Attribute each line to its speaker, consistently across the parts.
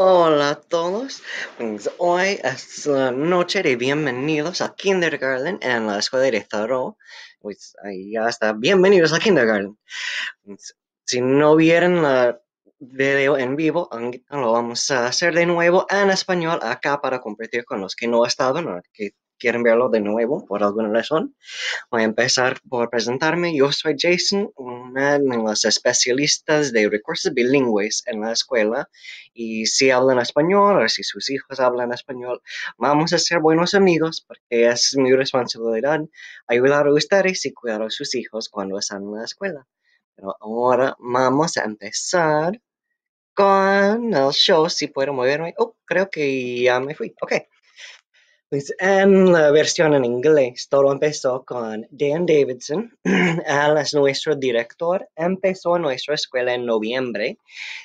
Speaker 1: Hola a todos, pues hoy es la noche de bienvenidos a Kindergarten en la escuela de Zaro. Pues ya está, bienvenidos a Kindergarten. Pues, si no vieron el video en vivo, lo vamos a hacer de nuevo en español acá para compartir con los que no estaban, que quieren verlo de nuevo por alguna razón, voy a empezar por presentarme. Yo soy Jason, una de los especialistas de recursos bilingües en la escuela. Y si hablan español o si sus hijos hablan español, vamos a ser buenos amigos porque es mi responsabilidad ayudar a ustedes y cuidar a sus hijos cuando están en la escuela. Pero ahora vamos a empezar con el show, si puedo moverme. Oh, creo que ya me fui. Ok. Pues en em, la versión en inglés, todo empezó con Dan Davidson. Él es nuestro director. Empezó nuestra escuela en noviembre.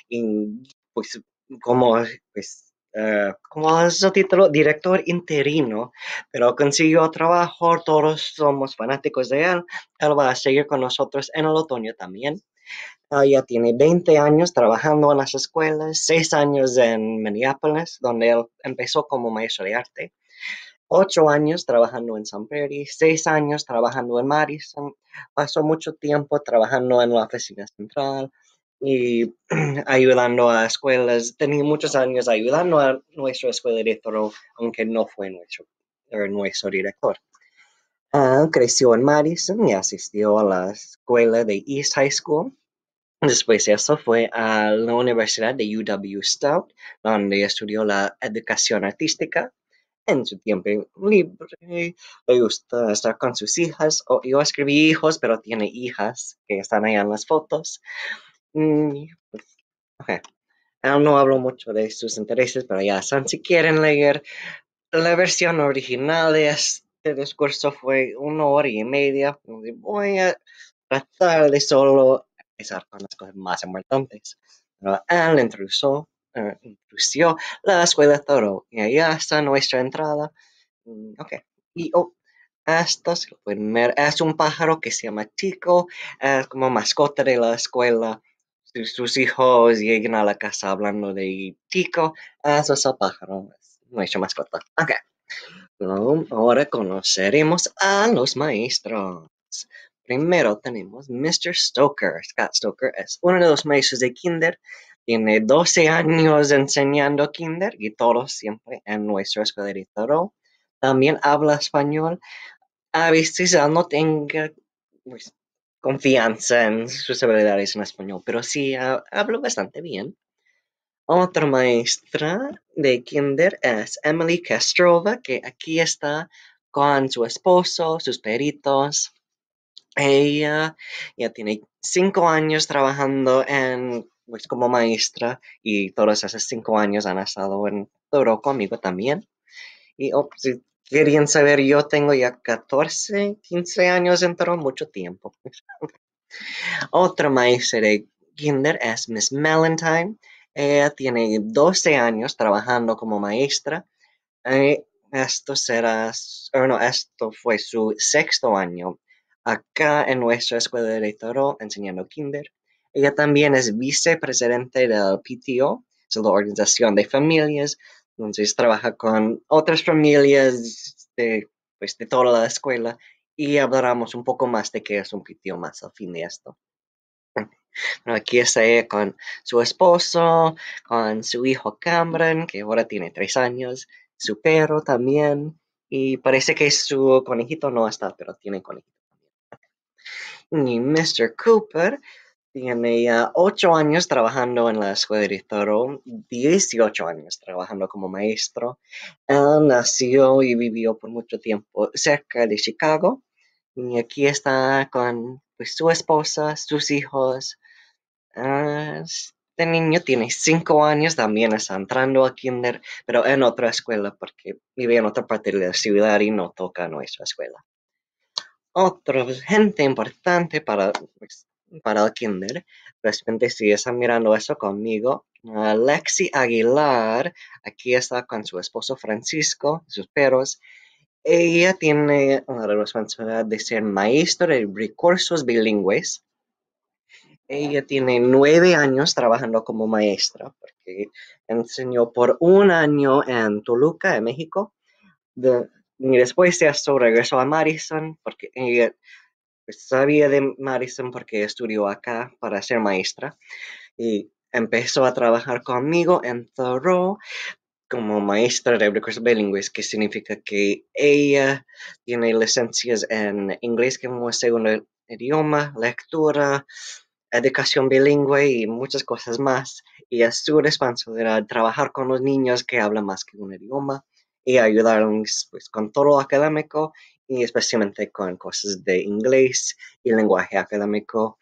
Speaker 1: Y pues, como, pues, eh, como es título, director interino. Pero consiguió trabajo. Todos somos fanáticos de él. Él va a seguir con nosotros en el otoño también. Ah, ya tiene 20 años trabajando en las escuelas, 6 años en Minneapolis, donde él empezó como maestro de arte ocho años trabajando en San Pedro, seis años trabajando en Madison, pasó mucho tiempo trabajando en la oficina central y ayudando a escuelas. Tenía muchos años ayudando a nuestra escuela de aunque no fue nuestro, nuestro director. Ah, creció en Madison y asistió a la escuela de East High School. Después de eso fue a la Universidad de UW Stout, donde estudió la educación artística en su tiempo libre le gusta estar con sus hijas. O, yo escribí hijos, pero tiene hijas que están allá en las fotos. okay. Mm, pues, ah, no hablo mucho de sus intereses, pero ya están. Si quieren leer la versión original de este discurso fue una hora y media. voy a tratar de solo empezar con las cosas más importantes. Pero él ah, introdujo uh, la escuela Toro. Y ahí está nuestra entrada. Mm, ok. Y oh, hasta ver, es un pájaro que se llama Chico, es como mascota de la escuela. Sus, hijos llegan a la casa hablando de Chico, eso es el pájaro, es nuestra mascota. Ok. ahora conoceremos a los maestros. Primero tenemos Mr. Stoker. Scott Stoker es uno de los maestros de Kinder. Tiene 12 años enseñando kinder y todo siempre en nuestro escolarito. También habla español. A veces no tengo pues, confianza en sus habilidades en español, pero sí hablo bastante bien. Otra maestra de kinder es Emily Castrova, que aquí está con su esposo, sus peritos. Ella ya tiene cinco años trabajando en pues como maestra y todos esos cinco años han estado en Toro conmigo también. Y oh, si querían saber, yo tengo ya 14, 15 años en Toro, mucho tiempo. Otra maestra de kinder es Miss Valentine. Ella tiene 12 años trabajando como maestra. Eh, esto será, oh, no, esto fue su sexto año acá en nuestra escuela de Toro enseñando kinder. Ella también es vicepresidente del PTO, es la organización de familias, entonces trabaja con otras familias de, pues, toda la escuela y hablaremos un poco más de qué es un PTO más al fin de esto. Bueno, aquí está ella con su esposo, con su hijo Cameron, que ahora tiene tres años, su perro también, y parece que su conejito no está, pero tiene conejito Y Mr. Cooper tiene ocho años trabajando en la escuela de Toro, 18 años trabajando como maestro. nació y vivió por mucho tiempo cerca de Chicago y aquí está con pues, su esposa, sus hijos. Ah, este niño tiene cinco años, también está entrando a kinder, pero en otra escuela porque vive en otra parte de la ciudad y no toca nuestra escuela. Otra gente importante para pues, para el kinder. De repente, si están mirando eso conmigo, Alexi Aguilar, aquí está con su esposo Francisco, sus perros. Ella tiene la responsabilidad de ser maestra de recursos bilingües. Ella tiene nueve años trabajando como maestra, porque enseñó por un año en Toluca, en México. y después de eso regresó a Madison, porque ella sabía pues, de Madison porque estudió acá para ser maestra y empezó a trabajar conmigo en Thoreau como maestra de recursos bilingües, que significa que ella tiene licencias en inglés como segundo idioma, lectura, educación bilingüe y muchas cosas más. Y es su responsabilidad trabajar con los niños que hablan más que un idioma y ayudarlos pues, con todo lo académico y especialmente con cosas de inglés y lenguaje académico.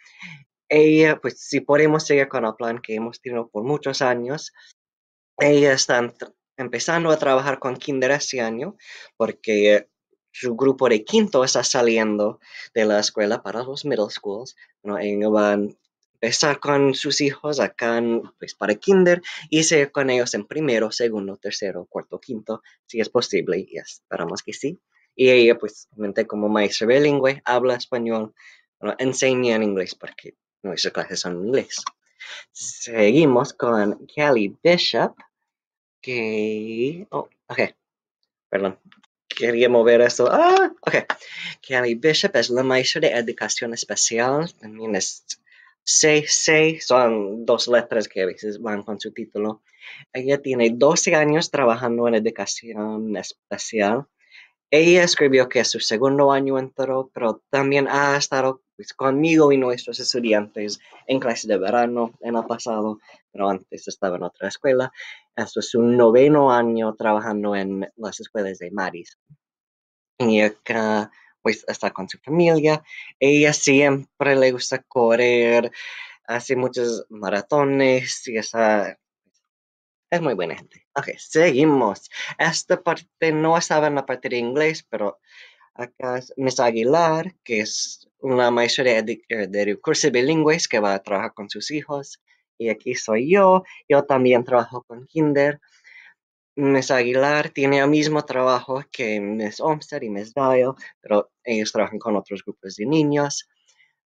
Speaker 1: Ella, pues si podemos seguir con el plan que hemos tenido por muchos años, ella está empezando a trabajar con kinder este año porque su grupo de quinto está saliendo de la escuela para los middle schools. no ella va a empezar con sus hijos acá pues, para kinder y seguir con ellos en primero, segundo, tercero, cuarto, quinto, si es posible y esperamos que sí. Y ella, pues, mente como maestra bilingüe, habla español, enseña en inglés porque nuestras clases son en inglés. Seguimos con Kelly Bishop, que... Oh, ok, perdón. Quería mover esto. Ah, ok. Kelly Bishop es la maestra de educación especial, también es CC, son dos letras que a veces van con su título. Ella tiene 12 años trabajando en educación especial ella escribió que su segundo año entero, pero también ha estado pues, conmigo y nuestros estudiantes en clase de verano en el pasado, pero antes estaba en otra escuela. Esto es su noveno año trabajando en las escuelas de Maris. Y acá, pues, está con su familia. Ella siempre le gusta correr, hace muchos maratones y está es muy buena gente. Ok, seguimos. Esta parte no estaba en la parte de inglés, pero acá es Miss Aguilar, que es una maestra de, eh, de recursos bilingües que va a trabajar con sus hijos. Y aquí soy yo. Yo también trabajo con Kinder. Miss Aguilar tiene el mismo trabajo que Miss Olmsted y Miss Dial, pero ellos trabajan con otros grupos de niños.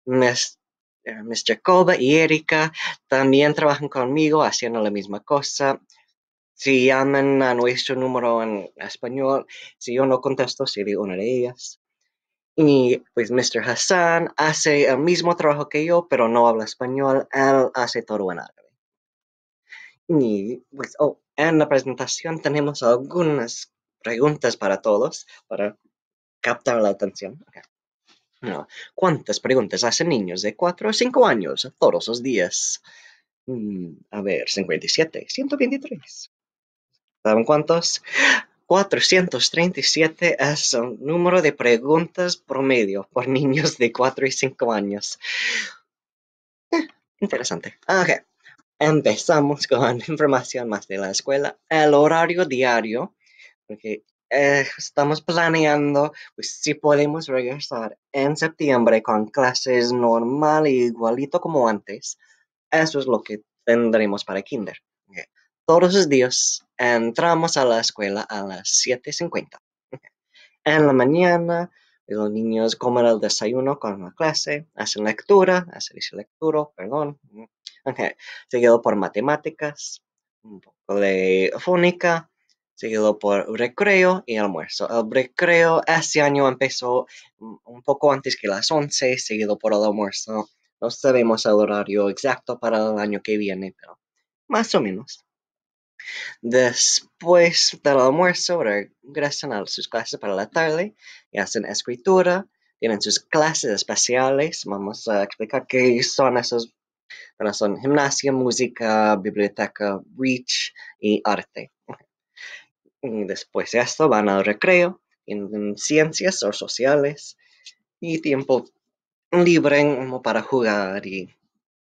Speaker 1: Miss, eh, Miss Jacoba y Erika también trabajan conmigo haciendo la misma cosa si llaman a nuestro número en español, si yo no contesto, sería una de ellas. Y pues Mr. Hassan hace el mismo trabajo que yo, pero no habla español, él hace todo en árabe. Y pues, oh, en la presentación tenemos algunas preguntas para todos, para captar la atención. ¿Cuántas preguntas hacen niños de 4 o 5 años todos los días? Mm, a ver, 57, 123. ¿Saben cuántos? 437 es el número de preguntas promedio por niños de 4 y 5 años. Eh, interesante. Ok. Empezamos con información más de la escuela. El horario diario. Porque eh, estamos planeando pues, si podemos regresar en septiembre con clases normal e igualito como antes. Eso es lo que tendremos para kinder todos los días entramos a la escuela a las 7.50. En la mañana los niños comen el desayuno con la clase, hacen lectura, hacen lectura, perdón, seguido por matemáticas, un poco de fónica, seguido por recreo y almuerzo. El recreo este año empezó un poco antes que las 11, seguido por el almuerzo. No sabemos el horario exacto para el año que viene, pero más o menos. Después del almuerzo regresan a sus clases para la tarde y hacen escritura, tienen sus clases especiales, vamos a explicar qué son esas, bueno, son gimnasia, música, biblioteca, reach y arte. Y después de esto van al recreo, en ciencias o sociales y tiempo libre para jugar y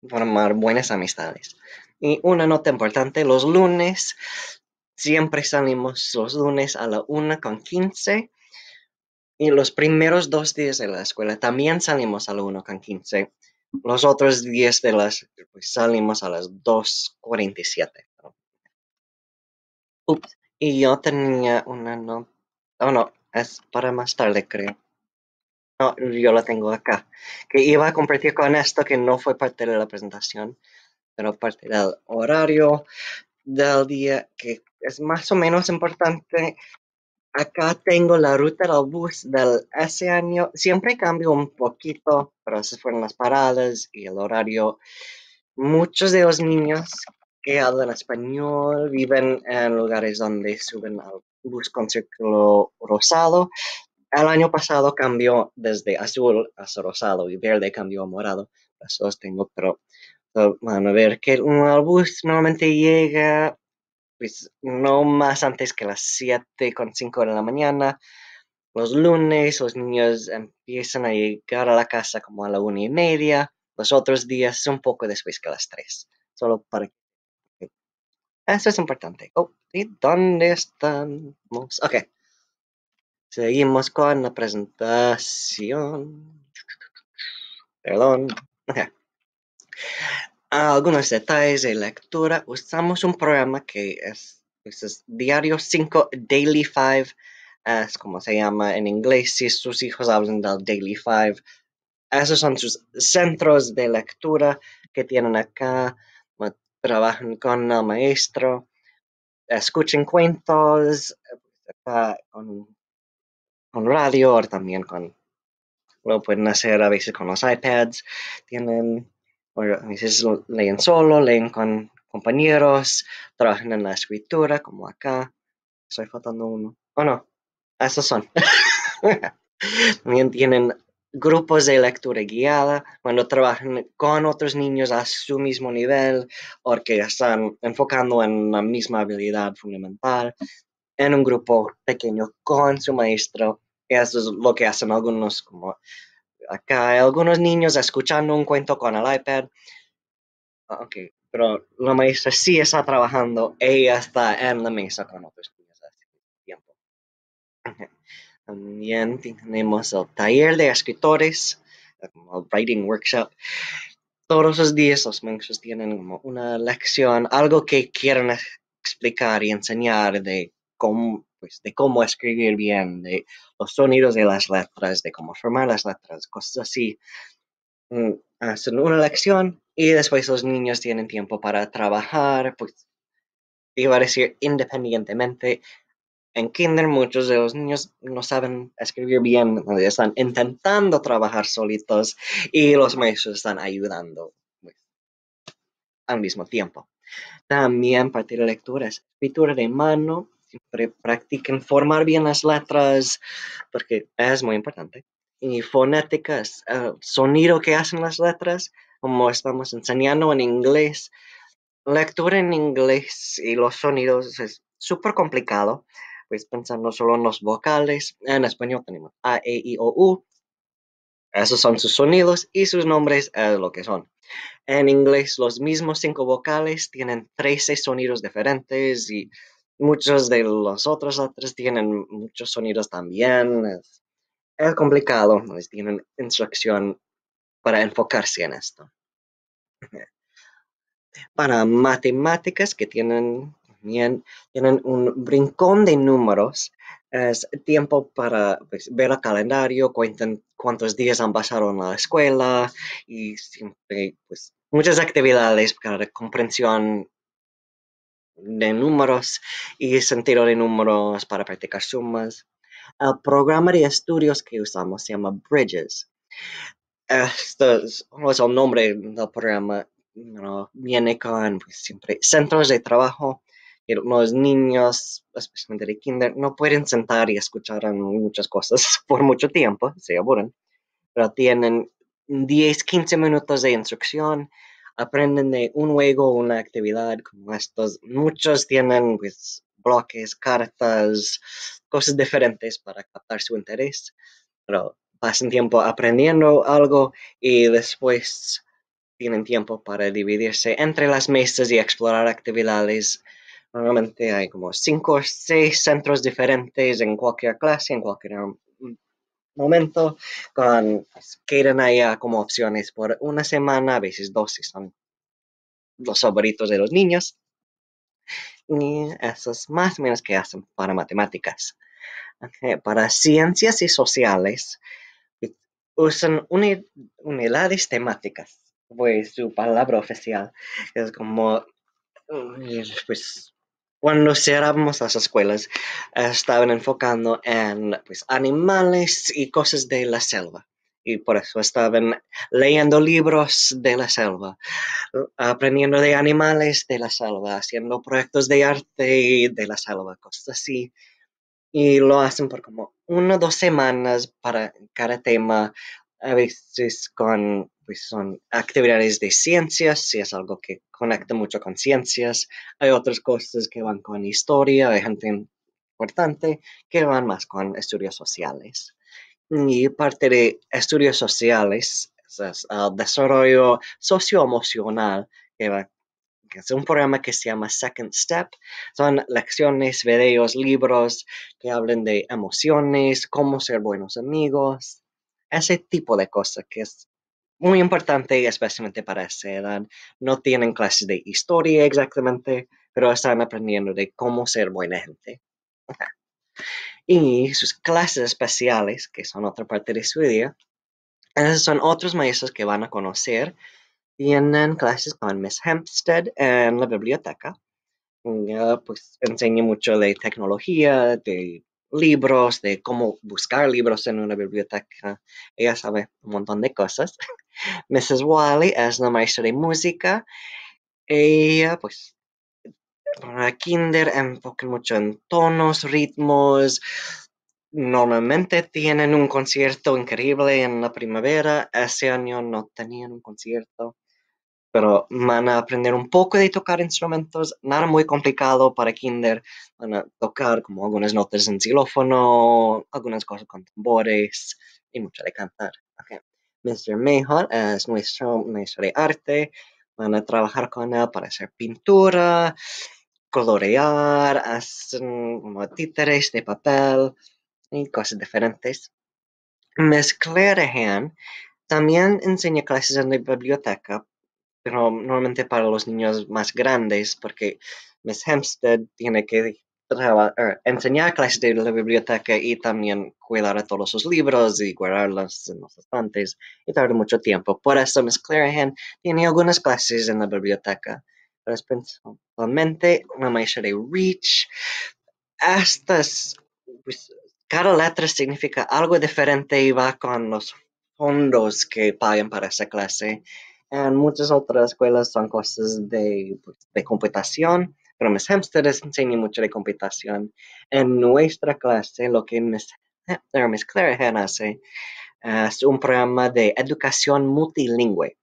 Speaker 1: formar buenas amistades. Y una nota importante, los lunes, siempre salimos los lunes a la 1 con 15. Y los primeros dos días de la escuela también salimos a la 1 con 15. Los otros días de las pues, salimos a las 2.47. Ups. Y yo tenía una nota. Oh no, es para más tarde, creo. No, yo la tengo acá. Que iba a compartir con esto que no fue parte de la presentación pero parte del horario del día, que es más o menos importante. Acá tengo la ruta del bus del ese año. Siempre cambio un poquito, pero esas fueron las paradas y el horario. Muchos de los niños que hablan español viven en lugares donde suben al bus con círculo rosado. El año pasado cambió desde azul a rosado y verde cambió a morado. Eso tengo, pero Van a ver, que un autobús normalmente llega, pues, no más antes que las 7 con 5 de la mañana. Los lunes los niños empiezan a llegar a la casa como a la una y media. Los otros días un poco después que las 3. Solo para eso es importante. Oh, ¿y dónde estamos? Ok. Seguimos con la presentación. Perdón. Ah, algunos detalles de lectura. Usamos un programa que es, pues, Diario 5, Daily 5, es como se llama en inglés. Si sus hijos hablan del Daily 5, esos son sus centros de lectura que tienen acá. Trabajan con el maestro, escuchen cuentos con, con radio o también con. Lo pueden hacer a veces con los iPads. Tienen veces leen solo, leen con compañeros, trabajan en la escritura, como acá. Estoy faltando uno. Oh, no. Esos son. También tienen grupos de lectura guiada, cuando trabajan con otros niños a su mismo nivel o que están enfocando en la misma habilidad fundamental, en un grupo pequeño con su maestro. Eso es lo que hacen algunos como acá hay algunos niños escuchando un cuento con el iPad. Ah, ok, pero la maestra sí está trabajando, ella está en la mesa con otros niños hace tiempo. También tenemos el taller de escritores, el writing workshop. Todos los días los maestros tienen una lección, algo que quieren explicar y enseñar de pues, de cómo escribir bien, de los sonidos de las letras, de cómo formar las letras, cosas así. Mm, hacen una lección y después los niños tienen tiempo para trabajar, pues iba a decir independientemente. En kinder muchos de los niños no saben escribir bien, están intentando trabajar solitos y los maestros están ayudando pues, al mismo tiempo. También partir de lecturas, escritura de mano, practiquen formar bien las letras, porque es muy importante. Y fonéticas, el ah, sonido que hacen las letras, como estamos enseñando en inglés. Lectura en inglés y los sonidos es súper complicado, pues pensando solo en los vocales. En español tenemos A, E, I, O, U. Esos son sus sonidos y sus nombres es eh, lo que son. En inglés, los mismos cinco vocales tienen 13 sonidos diferentes y Muchos de los otros otros tienen muchos sonidos también. Es, complicado. Pues, tienen instrucción para enfocarse en esto. Para matemáticas que tienen tienen un brincón de números. Es tiempo para pues, ver el calendario, cuentan cuántos días han pasado en la escuela y pues, muchas actividades para comprensión de números y sentido de números para practicar sumas. El programa de estudios que usamos se llama Bridges. Este es, es el nombre del programa. ¿no? Viene con pues, siempre centros de trabajo. Y los niños, especialmente de kinder, no pueden sentar y escuchar muchas cosas por mucho tiempo, se aburren, pero tienen 10, 15 minutos de instrucción aprenden de un juego una actividad como estos. Muchos tienen pues, bloques, cartas, cosas diferentes para captar su interés, pero pasan tiempo aprendiendo algo y después tienen tiempo para dividirse entre las mesas y explorar actividades. Normalmente hay como cinco o seis centros diferentes en cualquier clase, en cualquier momento, con, pues, que quedan allá como opciones por una semana, a veces dos si son los favoritos de los niños. Y eso es más o menos que hacen para matemáticas. Eh, para ciencias y sociales, eh, usan unidades temáticas, pues su palabra oficial es como mm, pues, cuando cerramos las escuelas, eh, estaban enfocando en pues, animales y cosas de la selva. Y por eso estaban leyendo libros de la selva, aprendiendo de animales de la selva, haciendo proyectos de arte de la selva, cosas así. Y lo hacen por como una o dos semanas para cada tema a veces con pues, son actividades de ciencias, si es algo que conecta mucho con ciencias. Hay otras cosas que van con historia, hay gente importante que van más con estudios sociales. Y parte de estudios sociales es el desarrollo socioemocional, que, va, que es un programa que se llama Second Step. Son lecciones, videos, libros que hablan de emociones, cómo ser buenos amigos, ese tipo de cosas que es muy importante, especialmente para esa edad. No tienen clases de historia exactamente, pero están aprendiendo de cómo ser buena gente. y sus clases especiales, que son otra parte de su día, son otros maestros que van a conocer. Tienen clases con Miss Hempstead en la biblioteca. pues enseña mucho de tecnología, de libros, de cómo buscar libros en una biblioteca. Ella sabe un montón de cosas. Mrs. Wally es una maestra de música. Ella, pues, para kinder enfoca mucho en tonos, ritmos. Normalmente tienen un concierto increíble en la primavera. Ese año no tenían un concierto pero van a aprender un poco de tocar instrumentos, nada muy complicado para kinder, van a tocar como algunas notas en xilófono, algunas cosas con tambores y mucho de cantar. Okay. Mr. Mejor es nuestro maestro de arte, van a trabajar con él para hacer pintura, colorear, hacer como títeres de papel y cosas diferentes. Miss Clarehan también enseña clases en la biblioteca pero normalmente para los niños más grandes, porque Miss Hempstead tiene que er, enseñar clases de la biblioteca y también cuidar a todos sus libros y guardarlos en los estantes y tarda mucho tiempo. Por eso Miss Clarahan tiene algunas clases en la biblioteca, pero principalmente una maestra de Reach. Estas, pues, cada letra significa algo diferente y va con los fondos que pagan para esa clase. En muchas otras escuelas son cosas de, pues, de computación, pero Miss Hempstead enseña mucho de computación. En nuestra clase, lo que Miss, eh, Hempstead, hace es un programa de educación multilingüe,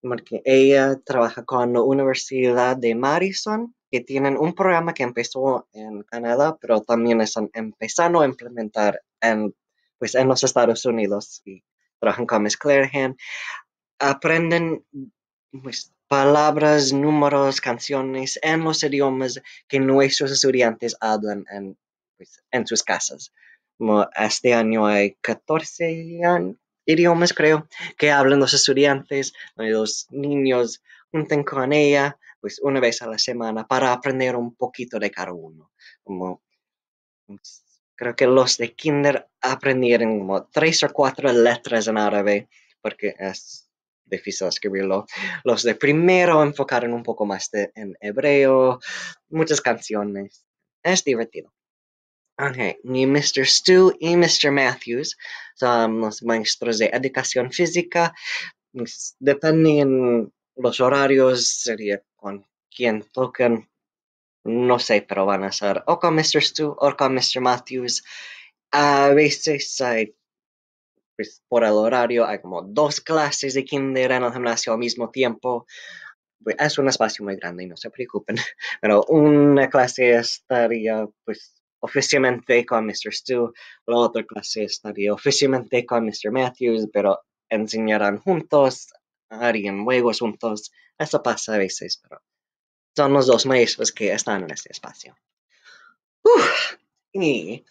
Speaker 1: porque ella trabaja con la Universidad de Madison, que tienen un programa que empezó en Canadá, pero también están empezando a implementar en, pues, en los Estados Unidos. Y trabajan con Miss Clarehan aprenden pues, palabras, números, canciones en los idiomas que nuestros estudiantes hablan en, pues, sus casas. Este año hay 14 idiomas, creo, que hablan los estudiantes, los niños juntan con ella, pues una vez a la semana para aprender un poquito de cada uno. Pues, creo que los de kinder aprendieron como tres o cuatro letras en árabe, porque es difícil escribirlo. Los de primero enfocaron un poco más en hebreo, muchas canciones. Es divertido. Ok, y Mr. Stu y Mr. Matthews son los maestros de educación física. Pues, Dependiendo los horarios, sería con quien toquen. No sé, pero van a ser o con Mr. Stu o con Mr. Matthews. A veces hay pues por el horario hay como dos clases de kinder en el gimnasio al mismo tiempo. Pues, es un espacio muy grande y no se preocupen. Pero una clase estaría pues oficialmente con Mr. Stu, la otra clase estaría oficialmente con Mr. Matthews, pero enseñarán juntos, harían juegos juntos. Eso pasa a veces, pero son los dos maestros que están en este espacio. Uf, y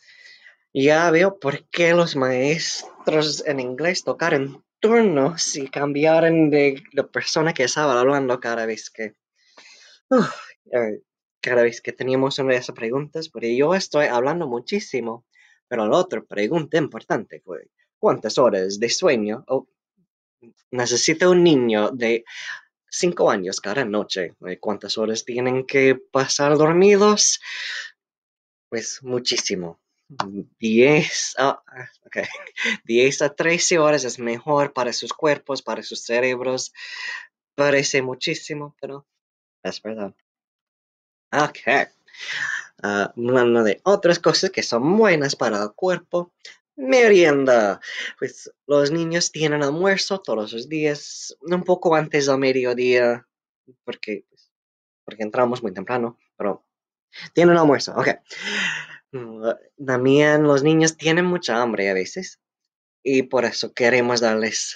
Speaker 1: ya veo por qué los maestros en inglés tocaron turnos y cambiaron de, la persona que estaba hablando cada vez que... Eh, cada vez que teníamos una de esas preguntas, porque yo estoy hablando muchísimo, pero la otra pregunta importante fue, ¿cuántas horas de sueño necesita un niño de cinco años cada noche? Eh, ¿Cuántas horas tienen que pasar dormidos? Pues muchísimo. 10 ah, ah, a, okay. 10 a 13 horas es mejor para sus cuerpos, para sus cerebros. Parece muchísimo, pero es verdad. Ok. Ah, hablando de otras cosas que son buenas para el cuerpo, merienda. Pues los niños tienen almuerzo todos los días, un poco antes del mediodía, porque, pues, porque entramos muy temprano, pero tienen almuerzo. Ok. También mm, los niños tienen mucha hambre a veces y por eso queremos darles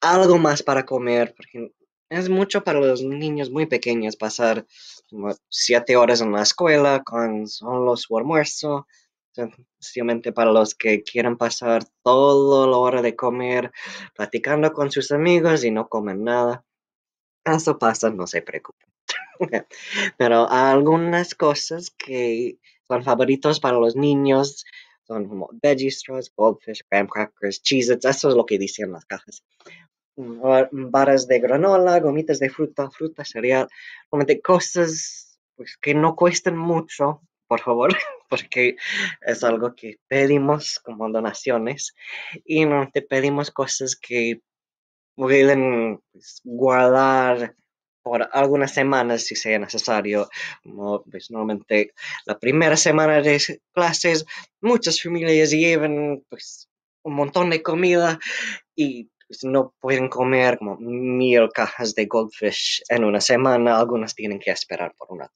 Speaker 1: algo más para comer, porque es mucho para los niños muy pequeños pasar siete horas en la escuela con solo su almuerzo. Sencillamente para los que quieran pasar toda la hora de comer platicando con sus amigos y no comen nada. Eso pasa, no se preocupen. Pero algunas cosas que son favoritos para los niños. Son como veggie straws, goldfish, graham crackers, cheez Eso es lo que dicen las cajas. Barras de granola, gomitas de fruta, fruta, cereal. Realmente cosas pues, que no cuesten mucho, por favor, porque es algo que pedimos como donaciones. Y no te pedimos cosas que pueden pues, guardar por algunas semanas si sea necesario. Como normalmente la primera semana de clases muchas familias llevan pues, un montón de comida y pues, no pueden comer como mil cajas de goldfish en una semana. Algunas tienen que esperar por una.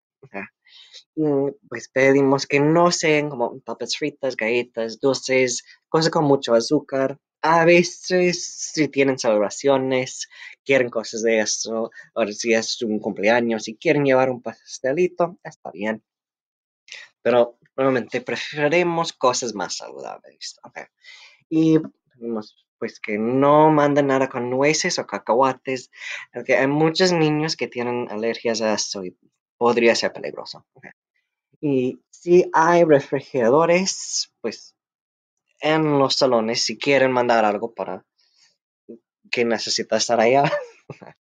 Speaker 1: pues pedimos que no sean como papas fritas, galletas, dulces, cosas con mucho azúcar, a veces si tienen celebraciones, quieren cosas de eso, o si es un cumpleaños, y quieren llevar un pastelito, está bien. Pero normalmente preferimos cosas más saludables. Y pues que no manden nada con nueces o cacahuates. Porque Hay muchos niños que tienen alergias a eso y podría ser peligroso. Y si hay refrigeradores, pues en los salones si quieren mandar algo para que necesita estar allá.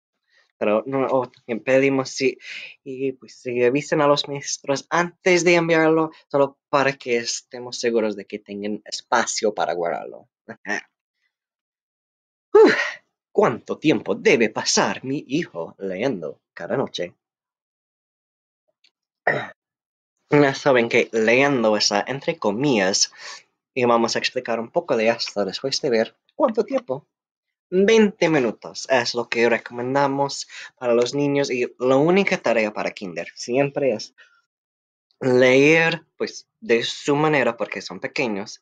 Speaker 1: Pero no, pedimos si, y pues, si avisen a los maestros antes de enviarlo, solo para que estemos seguros de que tengan espacio para guardarlo. ¿Cuánto tiempo debe pasar mi hijo leyendo cada noche? Ya saben que leyendo esa entre comillas, y vamos a explicar un poco de esto después de ver cuánto tiempo. 20 minutos es lo que recomendamos para los niños y la única tarea para kinder siempre es leer pues de su manera porque son pequeños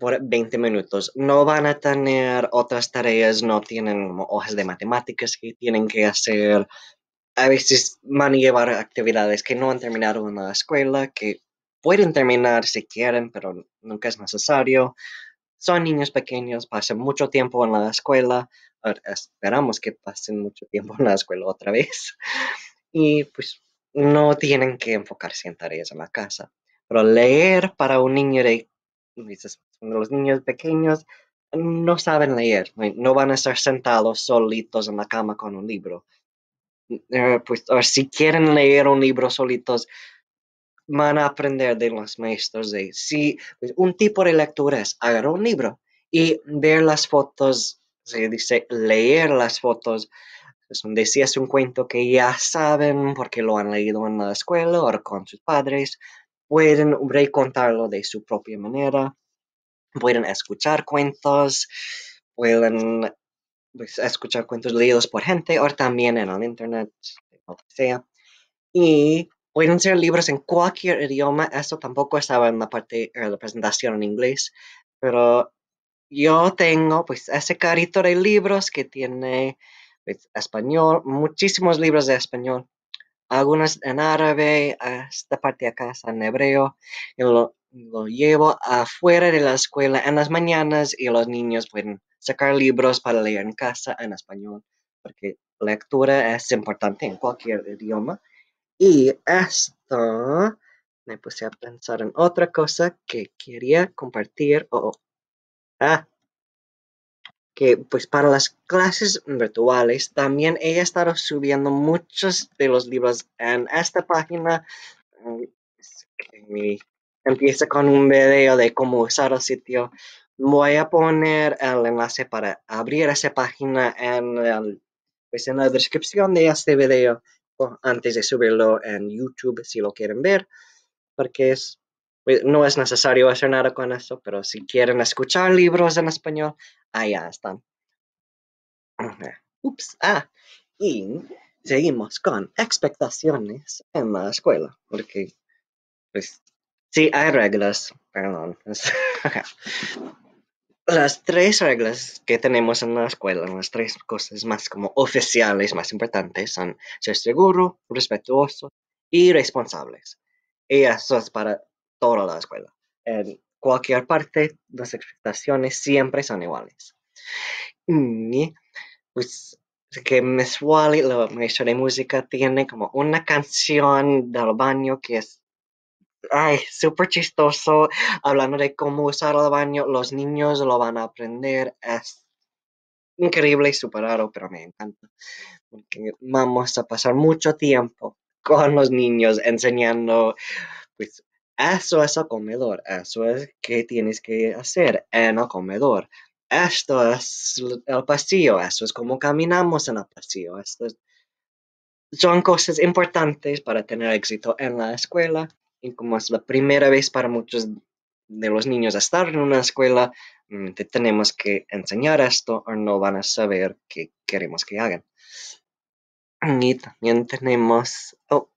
Speaker 1: por 20 minutos. No van a tener otras tareas, no tienen hojas de matemáticas que tienen que hacer. A veces van a llevar actividades que no han terminado en la escuela, que pueden terminar si quieren, pero nunca es necesario. Son niños pequeños, pasan mucho tiempo en la escuela, esperamos que pasen mucho tiempo en la escuela otra vez. Y pues no tienen que enfocarse en tareas en la casa. Pero leer para un niño de, los niños pequeños no saben leer, no van a estar sentados solitos en la cama con un libro. Eh, pues, si quieren leer un libro solitos, van a aprender de los maestros. De, si pues, un tipo de lectura es agarrar un libro y ver las fotos, se dice leer las fotos, es un, es un cuento que ya saben porque lo han leído en la escuela o con sus padres, pueden recontarlo de su propia manera, pueden escuchar cuentos, pueden pues, escuchar cuentos leídos por gente o también en el internet, lo que sea. Y Pueden ser libros en cualquier idioma, eso tampoco estaba en la parte de la presentación en inglés, pero yo tengo pues ese carrito de libros que tiene pues, español, muchísimos libros de español, algunos en árabe, esta parte de acá en hebreo, yo lo, lo, llevo afuera de la escuela en las mañanas y los niños pueden sacar libros para leer en casa en español, porque lectura es importante en cualquier idioma. Y esto me puse a pensar en otra cosa que quería compartir o ah, que pues para las clases virtuales también he estado subiendo muchos de los libros en esta página mm, empieza con un video de cómo usar el sitio voy a poner el enlace para abrir esa página en, el, pues en la descripción de este video antes de subirlo en YouTube si lo quieren ver, porque es, pues, no es necesario hacer nada con eso, pero si quieren escuchar libros en español, allá están. Ups, ah, y seguimos con expectaciones en la escuela, porque pues, sí hay reglas, perdón. las tres reglas que tenemos en la escuela, las tres cosas más como oficiales, más importantes, son ser seguro, respetuoso y responsables. Y eso es para toda la escuela. En cualquier parte, las expectaciones siempre son iguales. Mm, y pues que Wally, la maestra de música tiene como una canción del baño que es ay, súper chistoso hablando de cómo usar el baño. Los niños lo van a aprender. Es increíble y súper raro, pero me encanta. vamos a pasar mucho tiempo con los niños enseñando, pues, eso es el comedor. Eso es qué tienes que hacer en el comedor. Esto es el pasillo. Eso es cómo caminamos en el pasillo. Esto son cosas importantes para tener éxito en la escuela y como es la primera vez para muchos de los niños a estar en una escuela, mm, te tenemos que enseñar esto o no van a saber qué queremos que hagan. Y también tenemos, oh,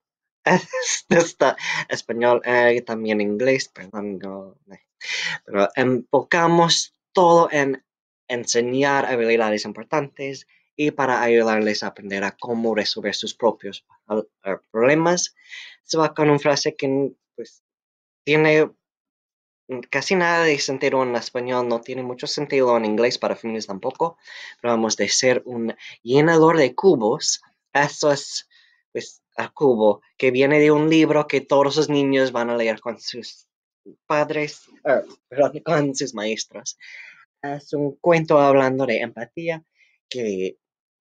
Speaker 1: está español eh, y también inglés, perdón, no, pero enfocamos todo en enseñar habilidades importantes, y para ayudarles a aprender a cómo resolver sus propios ah, ah, problemas. Se va con una frase que pues, tiene mm, casi nada de sentido en español, no tiene mucho sentido en inglés para fines tampoco, pero vamos de ser un llenador de cubos, eso es pues, a cubo, que viene de un libro que todos los niños van a leer con sus padres, ah, con sus maestros. Es un cuento hablando de empatía que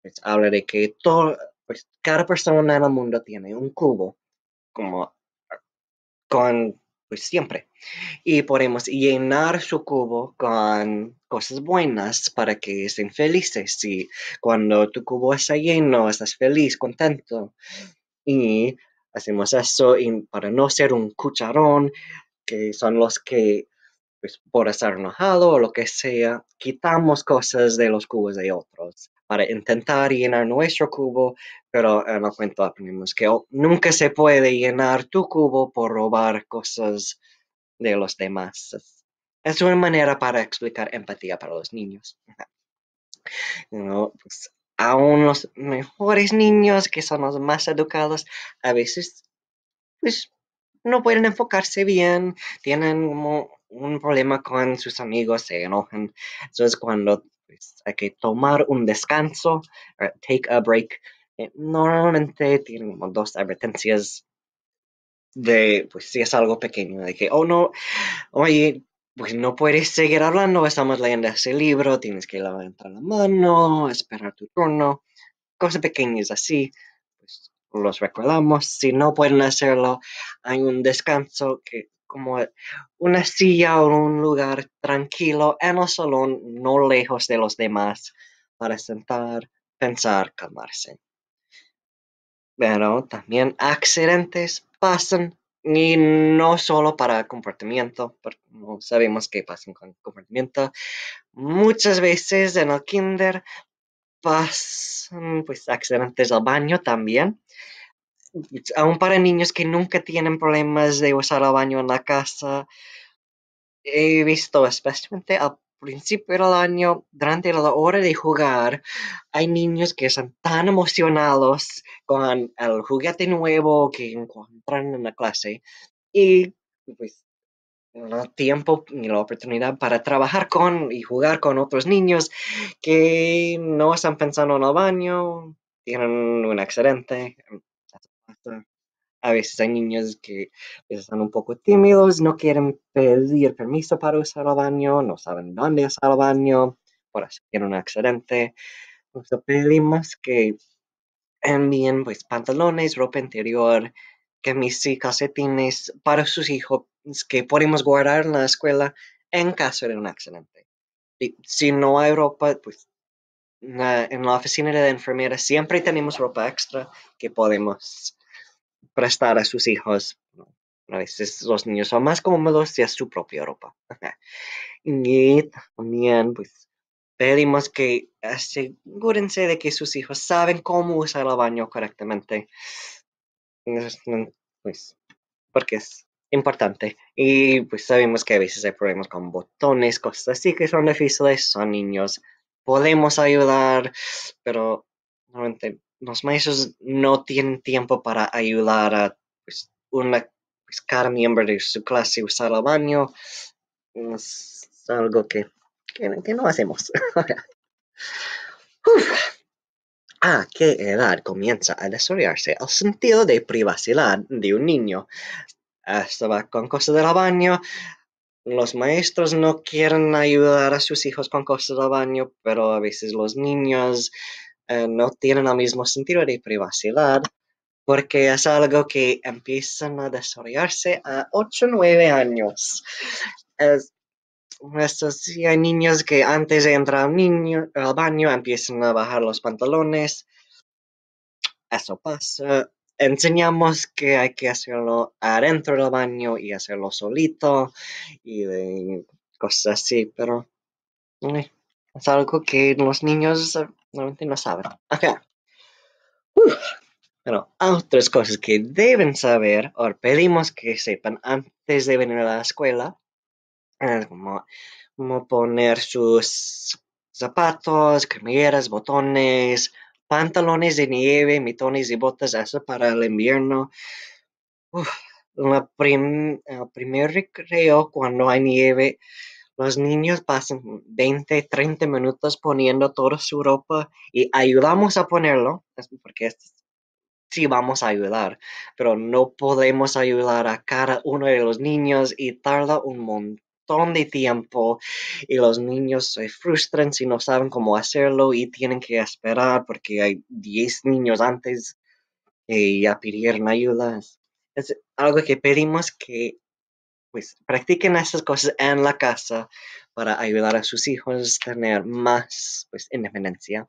Speaker 1: pues, habla de que todo, pues, cada persona en el mundo tiene un cubo, como con, pues, siempre. Y podemos llenar su cubo con cosas buenas para que estén felices. Y cuando tu cubo está lleno, estás feliz, contento. Y hacemos eso para no ser un cucharón, que son los que, por estar enojado o lo que sea, quitamos cosas de los cubos de otros para intentar llenar nuestro cubo, pero en eh, la cuenta aprendimos que oh, nunca se puede llenar tu cubo por robar cosas de los demás. Es una manera para explicar empatía para los niños. Pues, aún los mejores niños, que son los más educados, a veces pues, no pueden enfocarse bien, tienen como un problema con sus amigos, se enojan. Entonces, cuando pues, hay que tomar un descanso, eh, take a break. Eh, normalmente tienen dos advertencias de, pues si es algo pequeño, de que, oh no, oye, pues no puedes seguir hablando, estamos leyendo ese libro, tienes que levantar la mano, esperar tu turno, cosas pequeñas así, pues los recordamos, si no pueden hacerlo, hay un descanso que como una silla o un lugar tranquilo en el salón, no lejos de los demás, para sentar, pensar, calmarse. Pero también accidentes pasan y no solo para comportamiento, sabemos que pasan con comportamiento. Muchas veces en el kinder pasan pues accidentes al baño también aún para niños que nunca tienen problemas de usar el baño en la casa, he visto especialmente al principio del año, durante la hora de jugar, hay niños que están tan emocionados con el juguete nuevo que encuentran en la clase y pues no tiempo ni la oportunidad para trabajar con y jugar con otros niños que no están pensando en el baño, tienen un accidente, a veces hay niños que están un poco tímidos, no quieren pedir permiso para usar el baño, no saben dónde usar el baño, por eso tienen un accidente. Nosotros pedimos que envíen pues pantalones, ropa interior, camisas y calcetines para sus hijos que podemos guardar en la escuela en caso de un accidente. Y si no hay ropa, pues en la oficina de la enfermera siempre tenemos ropa extra que podemos prestar a sus hijos. A veces los niños son más cómodos si es su propia ropa. y también, pues, pedimos que asegúrense de que sus hijos saben cómo usar el baño correctamente. Pues, porque es importante. Y pues sabemos que a veces hay problemas con botones, cosas así que son difíciles, son niños. Podemos ayudar, pero realmente los maestros no tienen tiempo para ayudar a pues, pues cada miembro de su clase a usar el baño. Es algo que, no hacemos. ¿A qué edad comienza a desarrollarse el sentido de privacidad de un niño? va con cosas del baño. Los maestros no quieren ayudar a sus hijos con cosas del baño, pero a veces los niños eh, no tienen el mismo sentido de privacidad porque es algo que empiezan a desarrollarse a 8 o 9 años. si hay niños que antes de entrar al, al baño empiezan a bajar los pantalones. Eso pasa. Enseñamos que hay que hacerlo adentro del baño y hacerlo solito y cosas así, pero eh, es algo que los niños normalmente no saben. Acá. Uf. Bueno, otras cosas que deben saber o pedimos que sepan antes de venir a la escuela, eh, como, poner sus zapatos, camisetas, botones, pantalones de nieve, mitones y botas, eso para el invierno. la el primer recreo cuando hay nieve los niños pasan 20, 30 minutos poniendo toda su ropa y ayudamos a ponerlo, porque sí vamos a ayudar, pero no podemos ayudar a cada uno de los niños y tarda un montón de tiempo y los niños se frustran si no saben cómo hacerlo y tienen que esperar porque hay 10 niños antes y eh, ya pidieron ayuda. Es algo que pedimos que pues practiquen estas cosas en la casa para ayudar a sus hijos a tener más pues, independencia.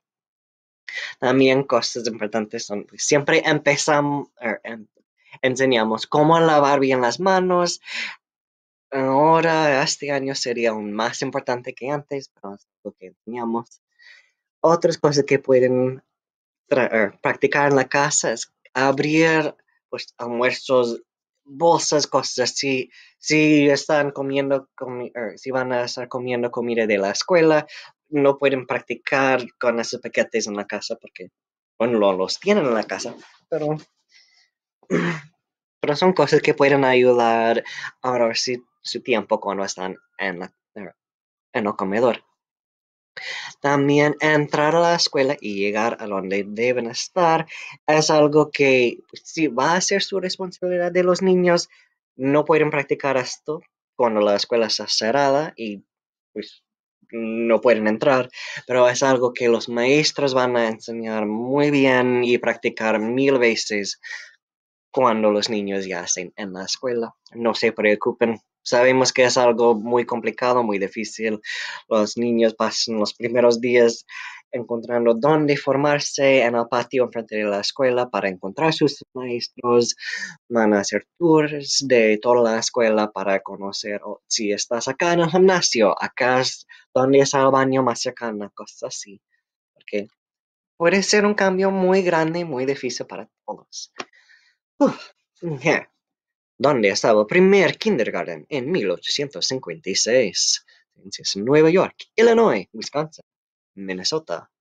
Speaker 1: También cosas importantes son, pues, siempre empezamos, er, em, enseñamos cómo lavar bien las manos. Ahora, este año sería aún más importante que antes, pero es lo que enseñamos. Otras cosas que pueden er, practicar en la casa es abrir pues, almuerzos bolsas, cosas, si, si están comiendo, er, si van a estar comiendo comida de la escuela, no pueden practicar con esos paquetes en la casa porque, bueno, no los tienen en la casa, pero, pero son cosas que pueden ayudar a ahorrar su, tiempo cuando están en, la, en el comedor. También entrar a la escuela y llegar a donde deben estar es algo que si pues, va a ser su responsabilidad de los niños, no pueden practicar esto cuando la escuela está cerrada y pues no pueden entrar, pero es algo que los maestros van a enseñar muy bien y practicar mil veces cuando los niños ya estén en la escuela. No se preocupen, Sabemos que es algo muy complicado, muy difícil. Los niños pasan los primeros días encontrando dónde formarse en el patio frente de la escuela para encontrar sus maestros. Van a hacer tours de toda la escuela para conocer si estás acá en el gimnasio, acá es donde es el baño más cercano, cosas así. Porque puede ser un cambio muy grande, y muy difícil para todos donde estaba primer kindergarten en 1856. En Nueva York, Illinois, Wisconsin, Minnesota.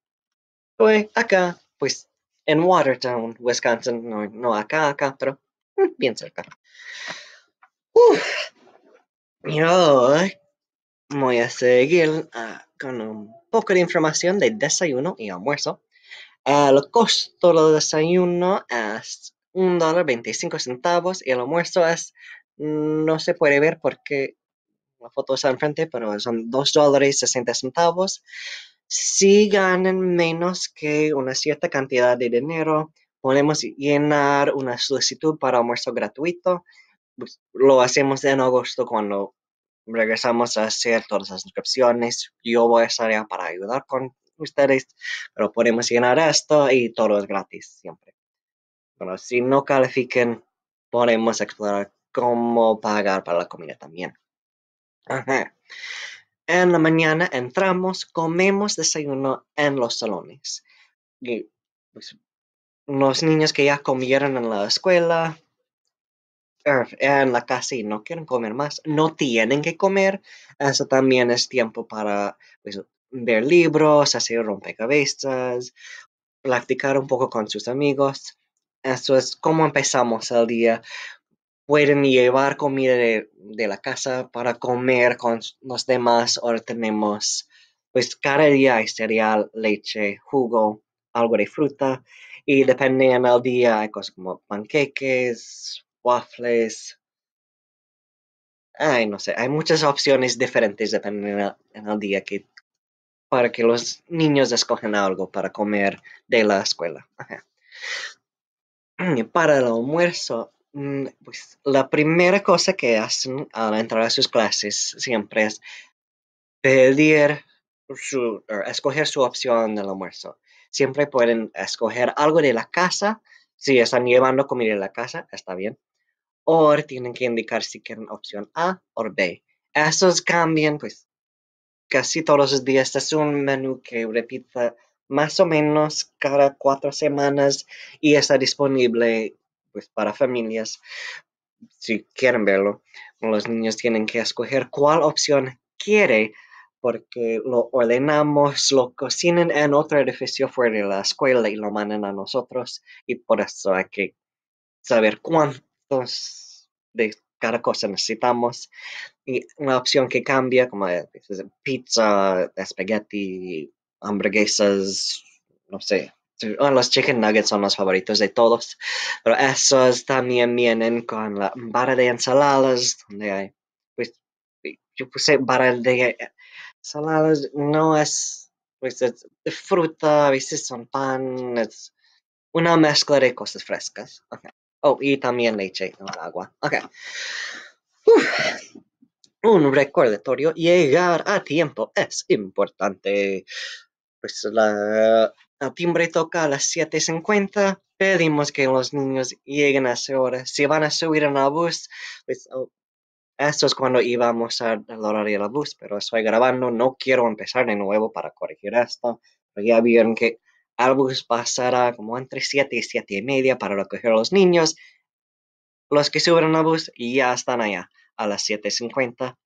Speaker 1: Fue acá, pues en Watertown, Wisconsin, no, acá, acá, pero mm, bien cerca. Uf. Y hoy voy a seguir ah, con un poco de información de desayuno y almuerzo. Ah, el costo del desayuno es un dólar 25 centavos y el almuerzo es, no se puede ver porque la foto está enfrente, pero son dos dólares 60 centavos. Si ganan menos que una cierta cantidad de dinero, podemos llenar una solicitud para almuerzo gratuito. Pues, lo hacemos en agosto cuando regresamos a hacer todas las inscripciones. Yo voy a estar para ayudar con ustedes, pero podemos llenar esto y todo es gratis siempre. Bueno, si no califiquen, podemos explorar cómo pagar para la comida también. En la mañana entramos, comemos desayuno en los salones. Pues, los niños que ya comieron en la escuela, er, en la casa y no quieren comer más, no tienen que comer. Eso también es tiempo para pues, ver libros, hacer rompecabezas, practicar un poco con sus amigos entonces es cómo empezamos el día. Pueden llevar comida de, la casa para comer con los demás. Ahora tenemos, pues cada día hay cereal, leche, jugo, algo de fruta. Y depende en el día, hay cosas como panqueques, waffles. Ay, no sé, hay muchas opciones diferentes dependiendo en, el día que, para que los niños escogen algo para comer de la escuela. Eh, para el almuerzo, mm, pues la primera cosa que hacen al entrar a sus clases siempre es pedir su, er, escoger su opción del almuerzo. Siempre pueden escoger algo de la casa. Si están llevando comida de la casa, está bien. O tienen que indicar si quieren opción A o B. Esos cambian, pues, casi todos los días. Es un menú que repita más o menos cada cuatro semanas y está disponible pues, para familias si quieren verlo. Los niños tienen que escoger cuál opción quiere porque lo ordenamos, lo cocinen en otro edificio fuera de la escuela y lo mandan a nosotros y por eso hay que saber cuántos de cada cosa necesitamos y una opción que cambia como pizza, espagueti, hamburguesas, no sé, los chicken nuggets son los favoritos de todos, pero esos también vienen con la barra de ensaladas, donde hay, pues, yo puse barra de ensaladas, no es, pues, es de fruta, a veces son pan, es una mezcla de cosas frescas. Oh, y también leche, no agua. Un recordatorio, llegar a tiempo es importante pues la, el timbre toca a las 7.50, pedimos que los niños lleguen a esa hora. Si van a subir en el bus, pues oh, esto es cuando íbamos al horario del bus, pero estoy grabando, no quiero empezar de nuevo para corregir esto. Pero ya vieron que el bus pasará como entre 7 y 7.30 y media para recoger a los niños. Los que suben el bus ya están allá a las 7.50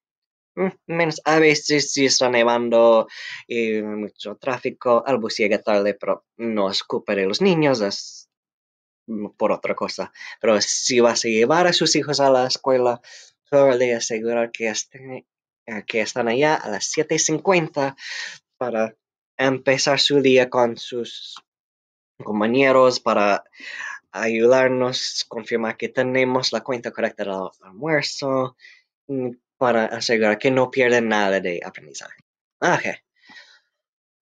Speaker 1: Mm, menos a veces si está nevando y mucho tráfico, bus llega tarde, pero no es culpa los niños, es por otra cosa. Pero si vas a llevar a sus hijos a la escuela, solo asegurar que, estén, eh, que están allá a las 7.50 para empezar su día con sus compañeros, para ayudarnos, confirmar que tenemos la cuenta correcta del almuerzo mm, para asegurar que no pierden nada de aprendizaje. Ah,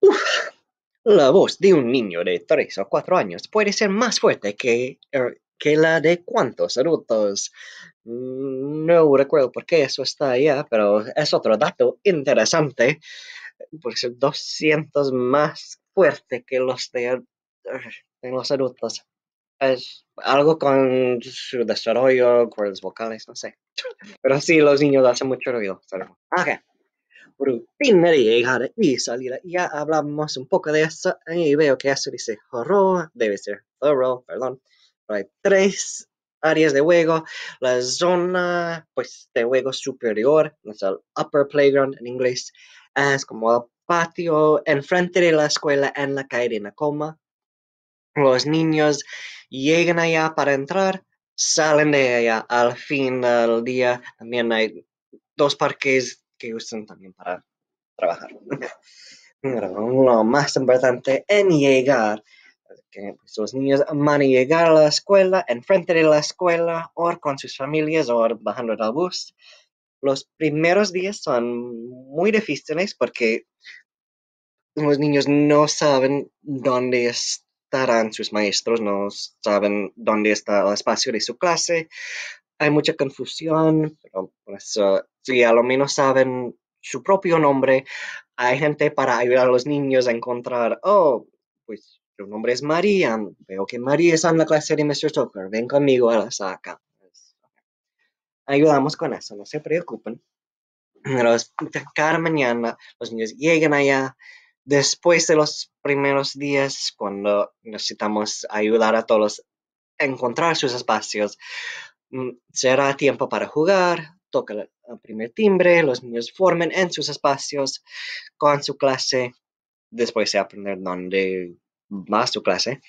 Speaker 1: Uf, la voz de un niño de 3 o 4 años puede ser más fuerte que, er, que la de cuantos adultos. Mm, no recuerdo por qué eso está allá, pero es otro dato interesante. Puede ser 200 más fuerte que los de er, los adultos. Es algo con su desarrollo, cuerdas vocales, no sé. Pero sí, los niños hacen mucho ruido. Pero... Rutina de llegada y salida. Ya hablamos un poco de eso. Y veo que eso dice horror, debe ser horror, perdón. hay tres áreas de juego. La zona pues, de juego superior, es el upper playground en inglés, es como el patio enfrente de la escuela en la calle de coma. Los niños llegan allá para entrar, salen de allá al fin del día. También hay dos parques que usan también para trabajar. lo más importante en llegar, que pues, los niños van a llegar a la escuela, enfrente de la escuela, o con sus familias, o bajando del bus. Los primeros días son muy difíciles porque los niños no saben dónde están estarán sus maestros, no saben dónde está el espacio de su clase. Hay mucha confusión, pero pues, eh, si a lo menos saben su propio nombre, hay gente para ayudar a los niños a encontrar, oh, pues su nombre es María, veo que María está en la clase de Mr. Tucker, ven conmigo a la saca. Pues, ayudamos con eso, no se preocupen. Pero cada mañana los niños llegan allá después de los primeros días, cuando necesitamos ayudar a todos a encontrar sus espacios, mm, será tiempo para jugar, toca el primer timbre, los niños formen en sus espacios con su clase, después se aprender dónde va su clase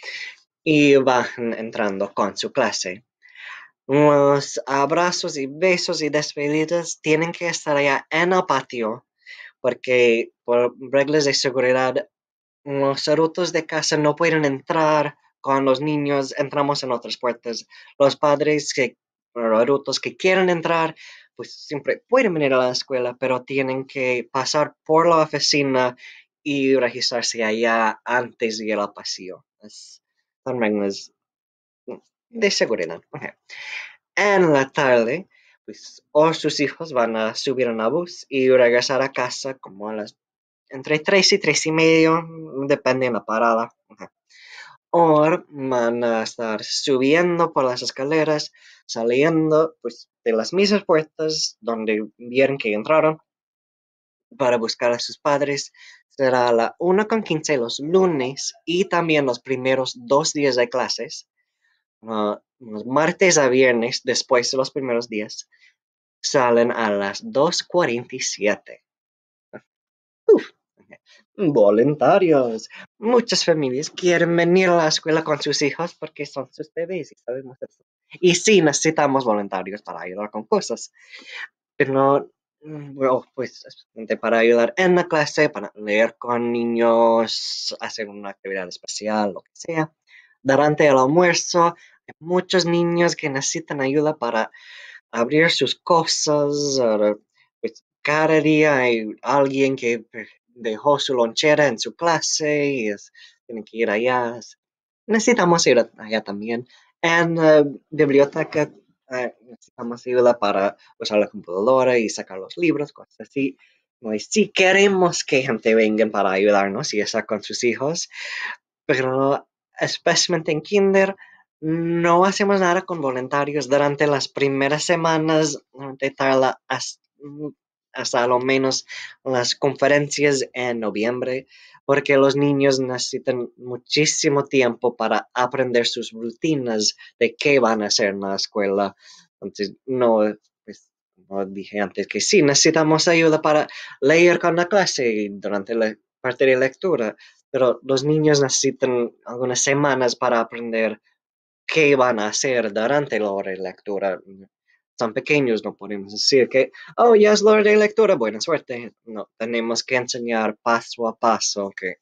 Speaker 1: y van entrando con su clase. Los abrazos y besos y despedidas tienen que estar allá en el patio porque por reglas de seguridad los adultos de casa no pueden entrar con los niños, entramos en otras puertas. Los padres que, los adultos que quieren entrar, pues siempre pueden venir a la escuela, pero tienen que pasar por la oficina y registrarse allá antes de ir al pasillo. son reglas mm, de seguridad. En la tarde, pues, o sus hijos van a subir en la bus y regresar a casa como a las entre 3 y 3 y medio, depende de la parada. O van a estar subiendo por las escaleras, saliendo pues, de las mismas puertas donde vieron que entraron para buscar a sus padres. Será la 1 con 15 los lunes y también los primeros dos días de clases Ah, los martes a viernes, después de los primeros días, salen a las 2.47. Uf. Voluntarios. Muchas familias quieren venir a la escuela con sus hijos porque son sus bebés y sabemos eso. Y sí, necesitamos voluntarios para ayudar con cosas. Pero, bueno, mm, oh, pues, para ayudar en la clase, para leer con niños, hacer una actividad especial, lo que sea. Durante el almuerzo, muchos niños que necesitan ayuda para abrir sus cosas. Pues cada día hay alguien que pues, dejó su lonchera en su clase y tienen que ir allá. Necesitamos ir allá también. En la eh, biblioteca eh, necesitamos ayuda para usar la computadora y sacar los libros, cosas así. Pues, sí queremos que gente venga para ayudarnos y estar con sus hijos, pero especialmente en kinder, no hacemos nada con voluntarios durante las primeras semanas, hasta, lo menos las conferencias en noviembre, porque los niños necesitan muchísimo tiempo para aprender sus rutinas de qué van a hacer en la escuela. Entonces, no, pues, dije antes que sí, necesitamos ayuda para leer con la clase durante la parte de lectura, pero los niños necesitan algunas semanas para aprender qué van a hacer durante la hora de lectura. Son pequeños, no podemos decir que, oh, ya es la hora de lectura, buena suerte. No, tenemos que enseñar paso a paso que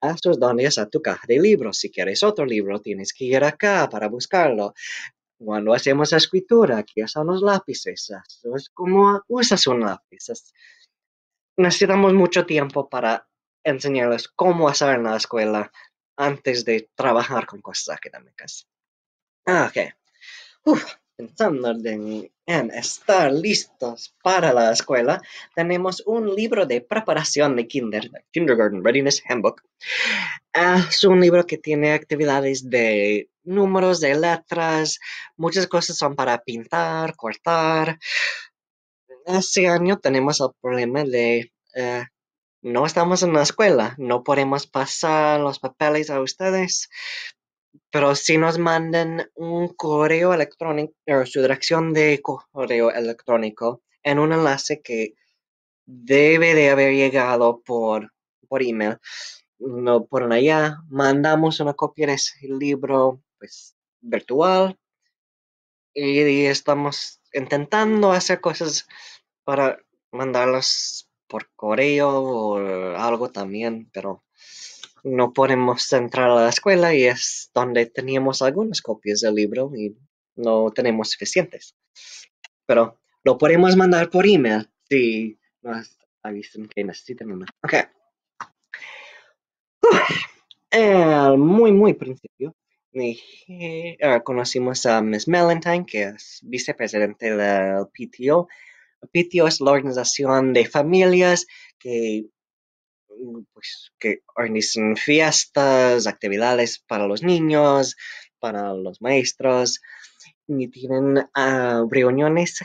Speaker 1: estos es donde está tu caja de libros. Si quieres otro libro, tienes que ir acá para buscarlo. Cuando hacemos escritura, aquí están los lápices. Eso es como usas un lápiz. Necesitamos mucho tiempo para enseñarles cómo hacer en la escuela antes de trabajar con cosas académicas. Ah, ok. Uf, pensando en, estar listos para la escuela, tenemos un libro de preparación de kinder, Kindergarten Readiness Handbook. Ah, es un libro que tiene actividades de números, de letras, muchas cosas son para pintar, cortar. Este año tenemos el problema de eh, no estamos en la escuela, no podemos pasar los papeles a ustedes, pero si nos mandan un correo electrónico, o su dirección de correo electrónico en un enlace que debe de haber llegado por, por email, no por allá, mandamos una copia de ese libro pues, virtual y estamos intentando hacer cosas para mandarlos por correo o algo también, pero no podemos entrar a la escuela y es donde teníamos algunas copias del libro y no tenemos suficientes. Pero lo podemos mandar por email si nos avisan que necesitan una. Ok. Al muy, muy principio, ah, conocimos a Miss Valentine, que es vicepresidente del PTO. El PTO es la organización de familias que pues, que organizan fiestas, actividades para los niños, para los maestros, y tienen ah, reuniones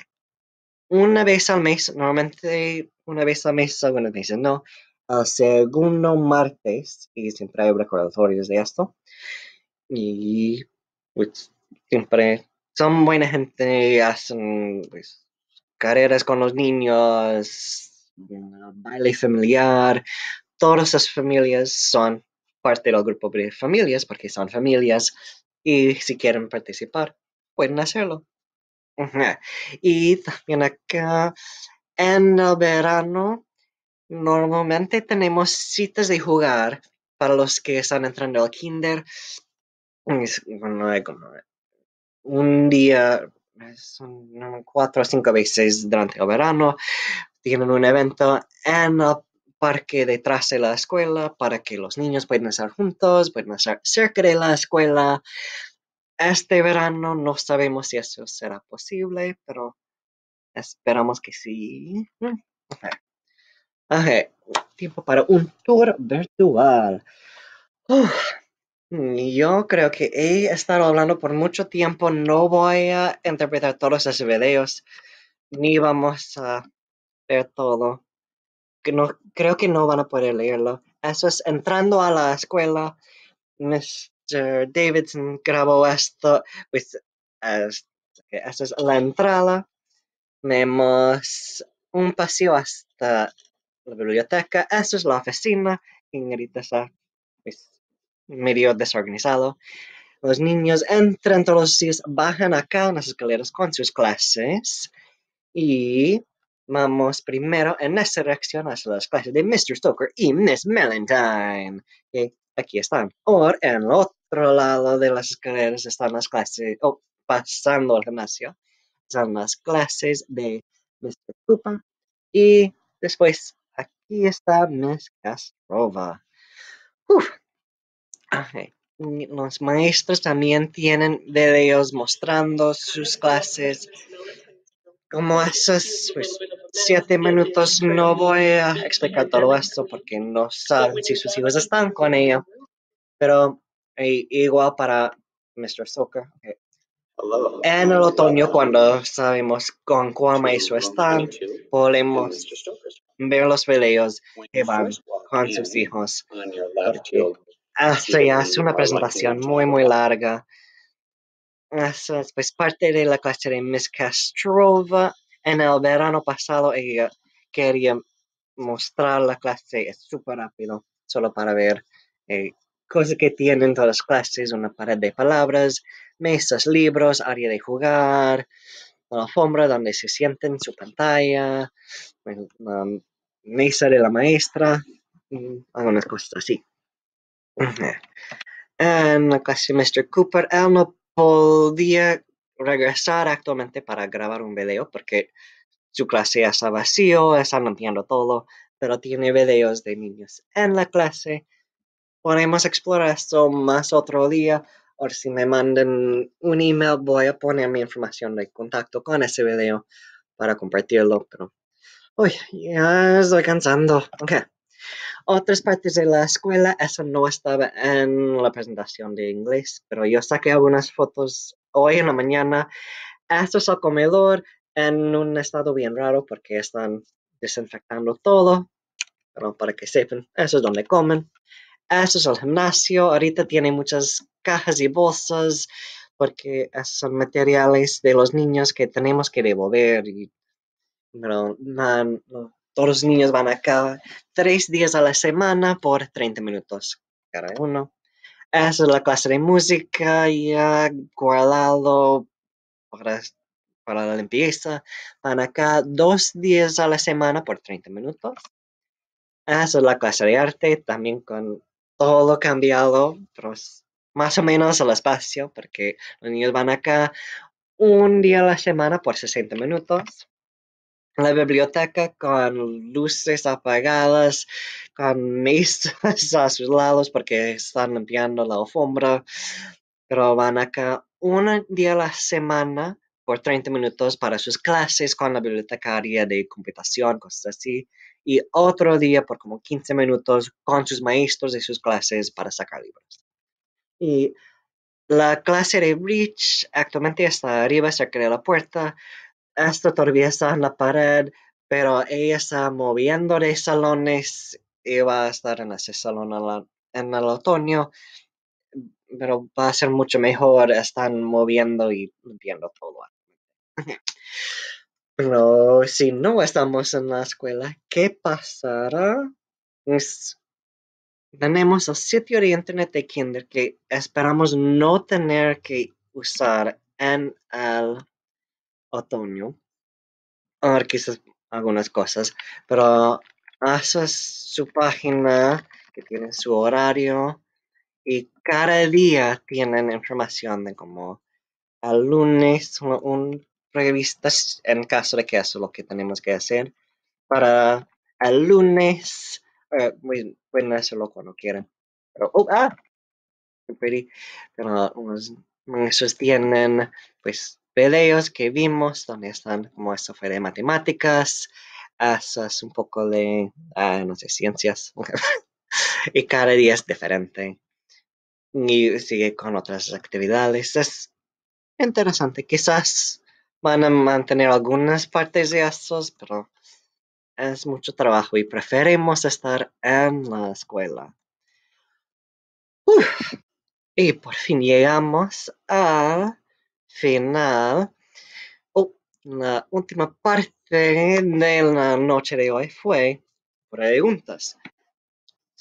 Speaker 1: una vez al mes, normalmente una vez al mes, algunas ah, veces no, el ah, segundo martes, y siempre hay recordatorios de esto, y pues, siempre son buena gente, hacen pues, carreras con los niños, baile familiar, todas las familias son parte del grupo de familias porque son familias y si quieren participar pueden hacerlo. Y también acá en el verano normalmente tenemos citas de jugar para los que están entrando al kinder. Eh, eh, un día, son cuatro o cinco veces durante el verano, tienen un evento en el parque detrás de la escuela para que los niños puedan estar juntos, puedan estar cerca de la escuela. Este verano no sabemos si eso será posible, pero esperamos que sí. Okay. Mm, tiempo para un tour virtual. Yo creo que he estado hablando por mucho tiempo. No voy a interpretar todos esos videos, ni vamos a todo. no, creo que no van a poder leerlo. Eso es entrando a la escuela. Mr. Davidson grabó esto. Pues, es, es la entrada. Vemos un paseo hasta la biblioteca. eso es la oficina. Ingrid está pues, medio desorganizado. Los niños entran todos los días, bajan acá en las escaleras con sus clases y Vamos primero en esta reacción a las clases de Mr. Stoker y Miss Valentine. aquí están. Ahora, en el otro lado de las escaleras están las clases, o oh, pasando al gimnasio, están las clases de Mr. Cooper Y después, aquí está Miss Castrova. Uf. los maestros también tienen videos mostrando sus clases como esos pues, siete minutos no voy a explicar todo esto porque no saben si sus hijos están con ella. Pero igual para Mr. Soccer. Eh, en el otoño, cuando sabemos con cuál maestro están, podemos ver los videos que van con sus hijos. Porque hasta ya es una presentación muy, muy larga es pues parte de la clase de Miss Castrova en el verano pasado ella quería mostrar la clase es súper rápido solo para ver eh, cosas que tienen todas las clases una pared de palabras mesas libros área de jugar una alfombra donde se sienten su pantalla mesa de la maestra mm, algunas cosas así en la clase de Mr. Cooper él no podía regresar actualmente para grabar un video porque su clase está vacío, están limpiando todo, pero tiene videos de niños en la clase. Podemos explorar esto más otro día o si me mandan un email voy a poner mi información de contacto con ese video para compartirlo, pero... hoy ya estoy cansando. Okay otras partes de la escuela, eso no estaba en la presentación de inglés, pero yo saqué algunas fotos hoy en la mañana. Esto es el comedor en un estado bien raro porque están desinfectando todo, pero para que sepan, eso es donde comen. Esto es el gimnasio, ahorita tiene muchas cajas y bolsas porque son materiales de los niños que tenemos que devolver y pero no, todos los niños van acá tres días a la semana por 30 minutos cada uno. Esa es la clase de música y guardado para, para la limpieza. Van acá dos días a la semana por 30 minutos. Esa es la clase de arte, también con todo cambiado, pero más o menos el espacio, porque los niños van acá un día a la semana por 60 minutos la biblioteca con luces apagadas, con maestros a sus lados porque están limpiando la alfombra, pero van acá un día a la semana por 30 minutos para sus clases con la bibliotecaria de computación, cosas así, y otro día por como 15 minutos con sus maestros de sus clases para sacar libros. Y la clase de Rich actualmente está arriba cerca de la puerta, esto todavía está en la pared, pero ella está moviendo de salones y va a estar en ese salón en el otoño, pero va a ser mucho mejor, están moviendo y limpiando todo. Pero si no estamos en la escuela, ¿qué pasará? Pues, tenemos el sitio de internet de Kinder que esperamos no tener que usar en el otoño a quizás algunas cosas, pero haces ah, su página que tiene su horario y cada día tienen información de como al lunes un, revista revistas en caso de que eso es lo que tenemos que hacer para el lunes pueden eh, hacerlo cuando quieran pero oh, ah pero unos, esos tienen pues videos que vimos donde están como eso fue de matemáticas, eso es un poco de, ah, no sé, ciencias. y cada día es diferente. Y sigue con otras actividades. Es interesante. Quizás van a mantener algunas partes de estos, pero es mucho trabajo y preferimos estar en la escuela. Y por fin llegamos a final. Oh, la última parte de la noche de hoy fue preguntas.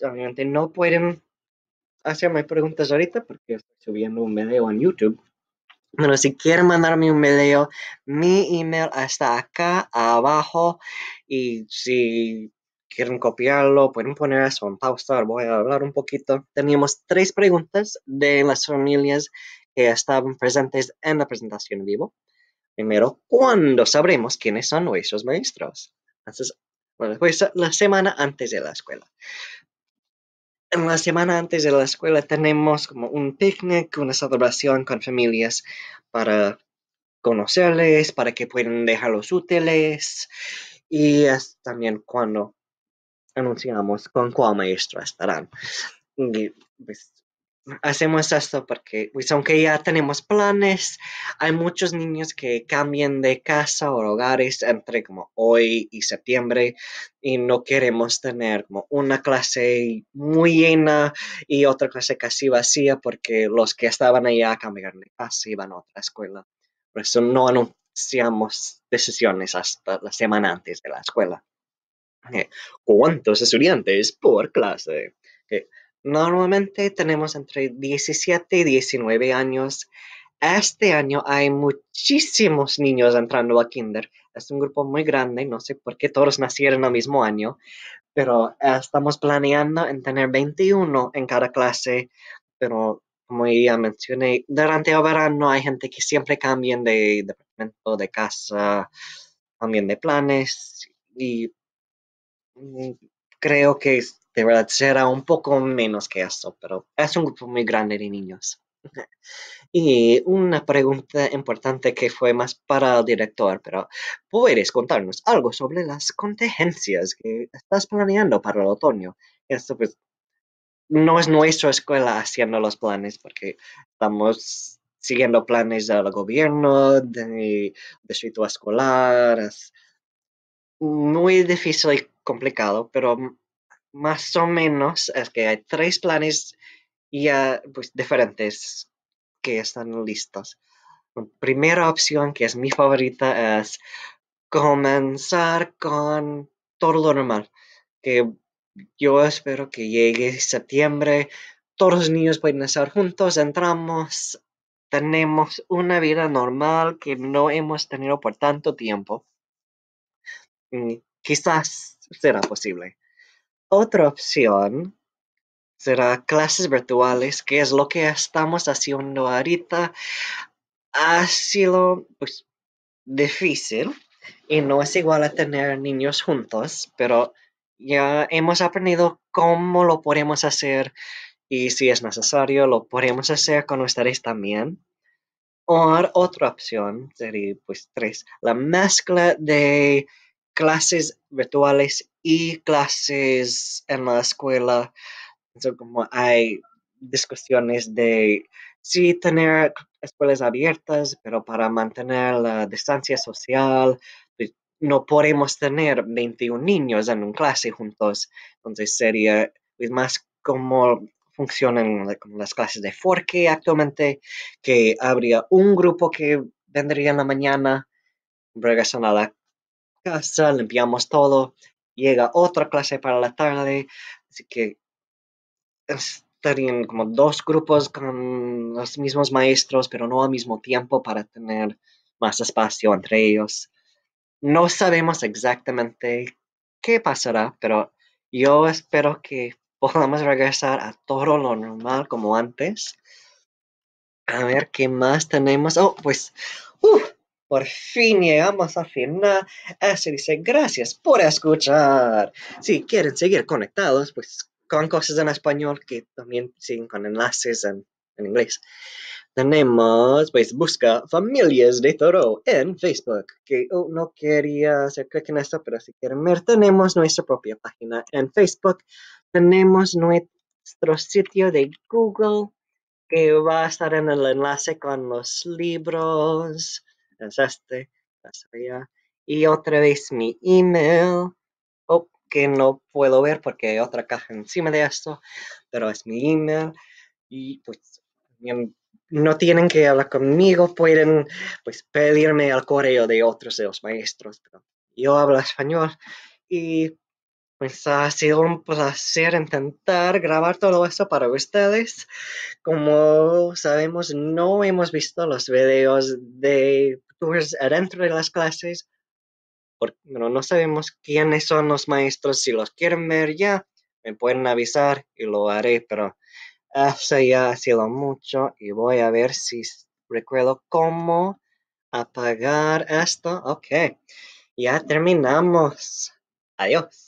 Speaker 1: Obviamente no pueden hacerme preguntas ahorita porque estoy subiendo un video en YouTube. Pero si quieren mandarme un video, mi email está acá abajo. Y si quieren copiarlo, pueden poner eso en pausa. Voy a hablar un poquito. Teníamos tres preguntas de las familias que estaban presentes en la presentación en vivo. Primero, ¿cuándo sabremos quiénes son nuestros maestros? Entonces, bueno, la semana antes de la escuela. En la semana antes de la escuela tenemos como un picnic, una celebración con familias para conocerles, para que puedan dejar los útiles. Y es también cuando anunciamos con cuál maestro estarán. Y pues, hacemos esto porque, pues, aunque ya tenemos planes, hay muchos niños que cambien de casa o hogares entre como hoy y septiembre y no queremos tener una clase muy llena y otra clase casi vacía porque los que estaban allá cambiaron de casa y a otra escuela. Por eso no anunciamos decisiones hasta la semana antes de la escuela. ¿Cuántos estudiantes por clase? Normalmente tenemos entre 17 y 19 años. Este año hay muchísimos niños entrando a Kinder. Es un grupo muy grande, no sé por qué todos nacieron al mismo año, pero eh, estamos planeando en tener 21 en cada clase, pero como ya mencioné, durante el verano hay gente que siempre cambian de departamento, de casa, también de planes y mm, creo que de verdad será un poco menos que esto, pero es un grupo muy grande de niños. Y una pregunta importante que fue más para el director, pero ¿puedes contarnos algo sobre las contingencias que estás planeando para el otoño? Esto pues no es nuestra escuela haciendo los planes porque estamos siguiendo planes del gobierno, de distrito escolar. Es muy difícil y complicado, pero más o menos es que hay tres planes ya pues, diferentes que están listos. primera opción, que es mi favorita, es comenzar con todo lo normal. Que yo espero que llegue septiembre, todos los niños pueden estar juntos, entramos, tenemos una vida normal que no hemos tenido por tanto tiempo. Mm, quizás será posible. Otra opción será clases virtuales, que es lo que estamos haciendo ahorita. Ha sido pues, difícil y no es igual a tener niños juntos, pero ya hemos aprendido cómo lo podemos hacer y si es necesario lo podemos hacer con ustedes también. O otra opción sería pues tres, la mezcla de clases virtuales y clases en la escuela. como hay discusiones de si tener escuelas abiertas, pero para mantener la distancia social, pues, no podemos tener 21 niños en una clase juntos. Entonces sería pues, más como funcionan las clases de Forque actualmente, que habría un grupo que vendría en la mañana, regresan a la casa, limpiamos todo llega otra clase para la tarde, así que estarían como dos grupos con los mismos maestros, pero no al mismo tiempo para tener más espacio entre ellos. No sabemos exactamente qué pasará, pero yo espero que podamos regresar a todo lo normal como antes. A ver qué más tenemos. Oh, pues, uh, por fin llegamos al final. Así dice, gracias por escuchar. Si quieren seguir conectados, pues con cosas en español que también siguen con enlaces en, en inglés. Tenemos, pues busca Familias de Toro en Facebook. Que oh, no quería hacer clic en esto, pero si quieren ver, tenemos nuestra propia página en Facebook. Tenemos nuestro sitio de Google que va a estar en el enlace con los libros y otra vez mi email, o que no puedo ver porque hay otra caja encima de esto, pero es mi email. Y pues no tienen que hablar conmigo, pueden pues pedirme al correo de otros de los maestros. Pero yo hablo español y pues ha sido un placer intentar grabar todo esto para ustedes. Como sabemos, no hemos visto los videos de tours adentro de las clases. Porque, no sabemos quiénes son los maestros. Si los quieren ver ya, me pueden avisar y lo haré, pero ah, eso ya ha sido mucho y voy a ver si recuerdo cómo apagar esto. Ok, ya terminamos. Adiós.